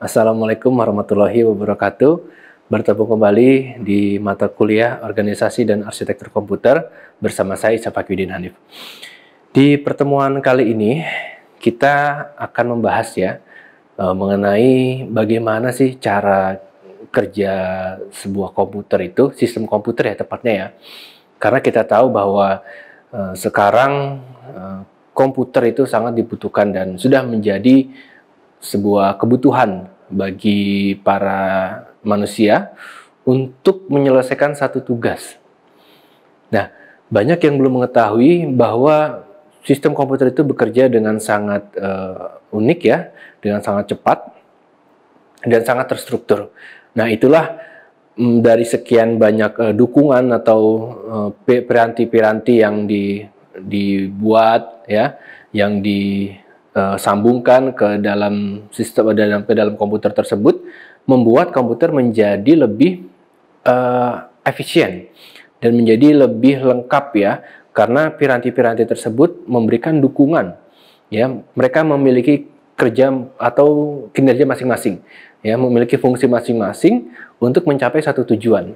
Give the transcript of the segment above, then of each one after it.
Assalamualaikum warahmatullahi wabarakatuh. Bertemu kembali di mata kuliah Organisasi dan Arsitektur Komputer bersama saya Ica Hanif. Di pertemuan kali ini kita akan membahas ya e, mengenai bagaimana sih cara kerja sebuah komputer itu, sistem komputer ya tepatnya ya. Karena kita tahu bahwa e, sekarang e, komputer itu sangat dibutuhkan dan sudah menjadi sebuah kebutuhan bagi para manusia untuk menyelesaikan satu tugas. Nah, banyak yang belum mengetahui bahwa sistem komputer itu bekerja dengan sangat uh, unik ya, dengan sangat cepat dan sangat terstruktur. Nah, itulah mm, dari sekian banyak uh, dukungan atau uh, eh, piranti-piranti yang di dibuat ya, yang di uh, sambungkan ke dalam sistem eh, dalam ke dalam komputer tersebut membuat komputer menjadi lebih uh, efisien dan menjadi lebih lengkap ya karena piranti-piranti tersebut memberikan dukungan ya mereka memiliki kerja atau kinerja masing-masing ya memiliki fungsi masing-masing untuk mencapai satu tujuan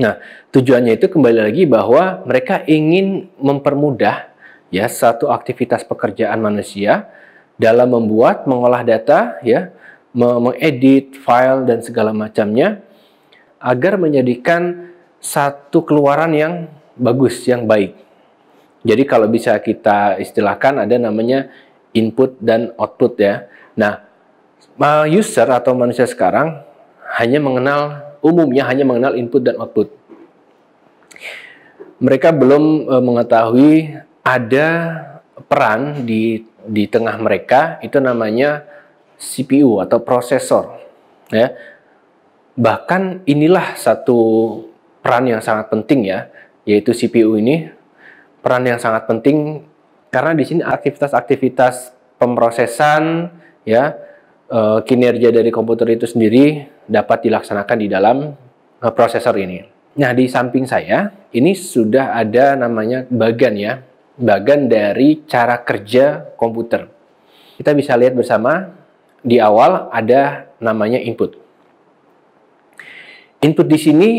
nah tujuannya itu kembali lagi bahwa mereka ingin mempermudah ya satu aktivitas pekerjaan manusia dalam membuat mengolah data ya mengedit file dan segala macamnya agar menjadikan satu keluaran yang bagus yang baik jadi kalau bisa kita istilahkan ada namanya input dan output ya nah user atau manusia sekarang hanya mengenal umumnya hanya mengenal input dan output mereka belum e, mengetahui ada peran di di tengah mereka itu namanya CPU atau prosesor ya. Bahkan inilah satu peran yang sangat penting ya, yaitu CPU ini peran yang sangat penting karena di sini aktivitas-aktivitas pemrosesan ya e, kinerja dari komputer itu sendiri dapat dilaksanakan di dalam eh, prosesor ini. Nah, di samping saya ini sudah ada namanya bagan ya Bagan dari cara kerja komputer. Kita bisa lihat bersama, di awal ada namanya input. Input di sini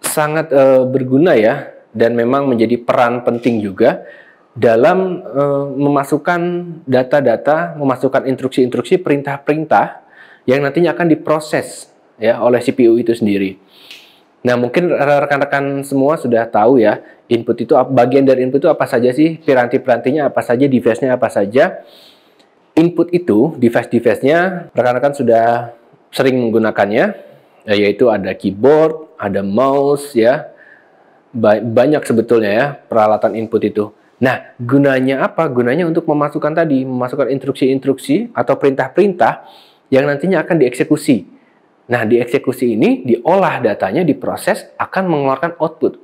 sangat e, berguna ya, dan memang menjadi peran penting juga dalam e, memasukkan data-data, memasukkan instruksi-instruksi, perintah-perintah yang nantinya akan diproses ya oleh CPU itu sendiri. Nah, mungkin rekan-rekan semua sudah tahu ya, input itu bagian dari input itu apa saja sih, piranti-pirantinya apa saja, device-nya apa saja. Input itu, device-device-nya, rekan-rekan sudah sering menggunakannya, yaitu ada keyboard, ada mouse ya, banyak sebetulnya ya peralatan input itu. Nah, gunanya apa? Gunanya untuk memasukkan tadi, memasukkan instruksi-instruksi atau perintah-perintah yang nantinya akan dieksekusi Nah, di eksekusi ini diolah datanya, diproses, akan mengeluarkan output.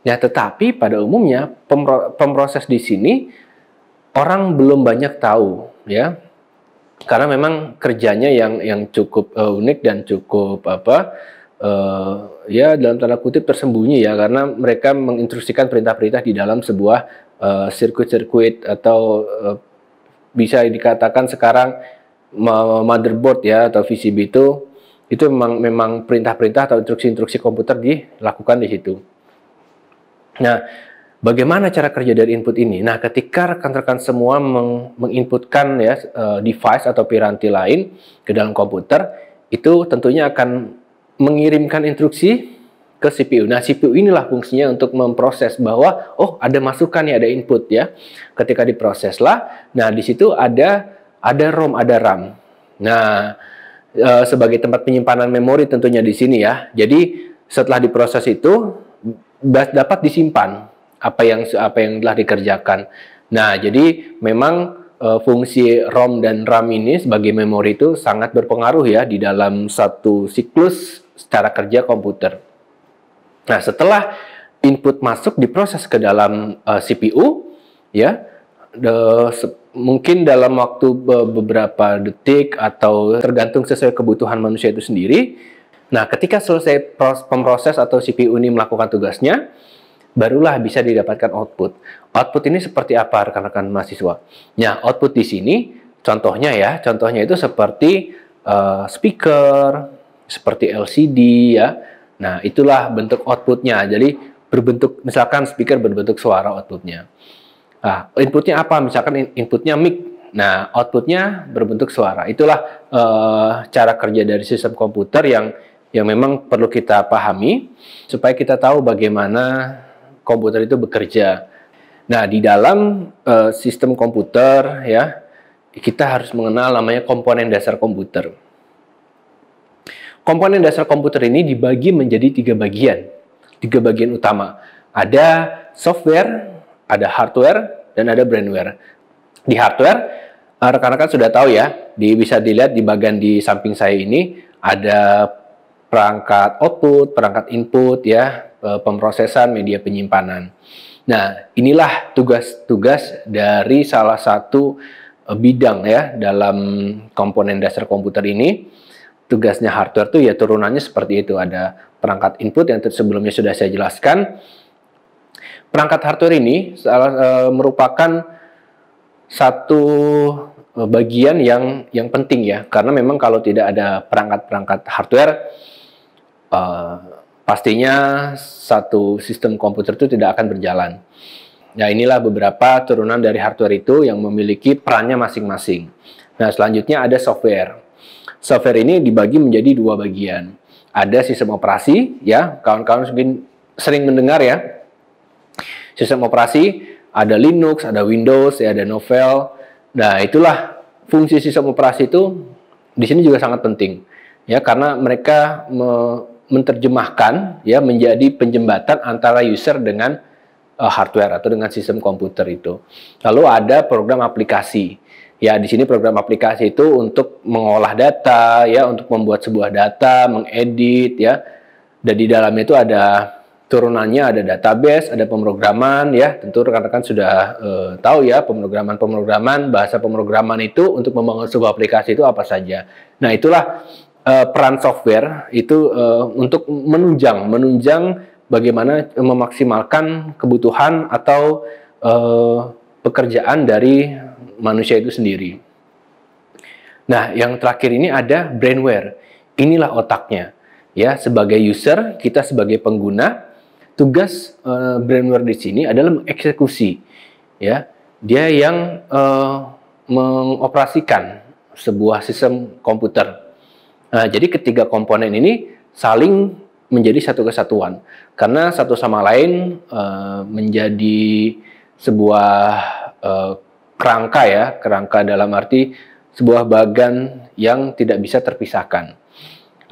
ya tetapi pada umumnya pemro pemproses di sini orang belum banyak tahu, ya. Karena memang kerjanya yang yang cukup uh, unik dan cukup apa uh, ya dalam tanda kutip tersembunyi ya karena mereka menginstruksikan perintah-perintah di dalam sebuah eh, sirkuit-sirkuit uh, atau uh, bisa dikatakan sekarang motherboard ya atau PCB itu itu memang memang perintah-perintah atau instruksi-instruksi komputer dilakukan di situ. Nah, bagaimana cara kerja dari input ini? Nah, ketika rekan-rekan semua menginputkan ya eh, device atau piranti lain ke dalam komputer, itu tentunya akan mengirimkan instruksi ke CPU. Nah, CPU inilah fungsinya untuk memproses bahwa oh ada masukan ya, ada input ya. Ketika diproseslah, nah di situ ada ada ROM, ada RAM. Nah, Eh, sebagai tempat penyimpanan memori tentunya di sini ya. Jadi setelah diproses itu dapat disimpan apa yang apa yang telah dikerjakan. Nah, jadi memang eh, fungsi ROM dan RAM ini sebagai memori itu sangat berpengaruh ya di dalam satu siklus secara kerja komputer. Nah, setelah input masuk diproses ke dalam uh, eh, CPU ya, the, mungkin dalam waktu beberapa detik atau tergantung sesuai kebutuhan manusia itu sendiri. Nah, ketika selesai pemroses atau CPU ini melakukan tugasnya, barulah bisa didapatkan output. Output ini seperti apa rekan-rekan mahasiswa? Ya, output di sini contohnya ya, contohnya itu seperti uh, speaker, seperti LCD ya. Nah, itulah bentuk outputnya. Jadi berbentuk misalkan speaker berbentuk suara outputnya. Nah, inputnya apa? Misalkan inputnya mic. Nah, outputnya berbentuk suara. Itulah uh, cara kerja dari sistem komputer yang yang memang perlu kita pahami supaya kita tahu bagaimana komputer itu bekerja. Nah, di dalam uh, sistem komputer ya, kita harus mengenal namanya komponen dasar komputer. Komponen dasar komputer ini dibagi menjadi tiga bagian, tiga bagian utama. Ada software, ada hardware dan ada brandware. Di hardware, eh, rekan-rekan sudah tahu ya, di, bisa dilihat di bagian di samping saya ini ada perangkat output, perangkat input ya, eh, pemrosesan, media penyimpanan. Nah, inilah tugas-tugas dari salah satu eh, bidang ya dalam komponen dasar komputer ini. Tugasnya hardware tuh ya turunannya seperti itu ada perangkat input yang sebelumnya sudah saya jelaskan, Perangkat hardware ini e, merupakan satu eh, bagian yang yang penting ya karena memang kalau tidak ada perangkat-perangkat hardware e, pastinya satu sistem komputer itu tidak akan berjalan. Nah inilah beberapa turunan dari hardware itu yang memiliki perannya masing-masing. Nah selanjutnya ada software. Software ini dibagi menjadi dua bagian. Ada sistem operasi ya kawan-kawan mungkin sering mendengar ya sistem operasi, ada Linux, ada Windows, ya ada Novel. Nah, itulah fungsi sistem operasi itu di sini juga sangat penting. Ya, karena mereka me menerjemahkan ya menjadi penjembatan antara user dengan uh, hardware atau dengan sistem komputer itu. Lalu ada program aplikasi. Ya, di sini program aplikasi itu untuk mengolah data, ya, untuk membuat sebuah data, mengedit, ya. Dan di dalamnya itu ada turunannya ada database, ada pemrograman ya. Tentu rekan-rekan sudah uh, tahu ya pemrograman-pemrograman, bahasa pemrograman itu untuk membangun sebuah aplikasi itu apa saja. Nah, itulah uh, peran software itu uh, untuk menunjang menunjang bagaimana memaksimalkan kebutuhan atau pekerjaan dari manusia itu sendiri. Nah, yang terakhir ini ada brainware. Inilah otaknya. Ya, sebagai user, kita sebagai pengguna tugas uh, eh, brandware di sini adalah mengeksekusi ya dia yang uh, mengoperasikan sebuah sistem komputer nah, jadi ketiga komponen ini saling menjadi satu kesatuan karena satu sama lain uh, menjadi sebuah uh, kerangka ya kerangka dalam arti sebuah bagan yang tidak bisa terpisahkan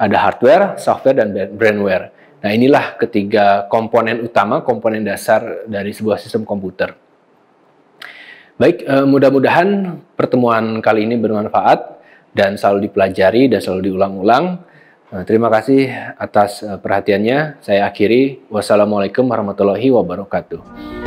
ada hardware, software dan brandware. Nah, inilah ketiga komponen utama, komponen dasar dari sebuah sistem komputer. Baik, eh, mudah-mudahan pertemuan kali ini bermanfaat dan selalu dipelajari dan selalu diulang-ulang. Eh, terima kasih atas eh, perhatiannya. Saya akhiri. Wassalamualaikum warahmatullahi wabarakatuh.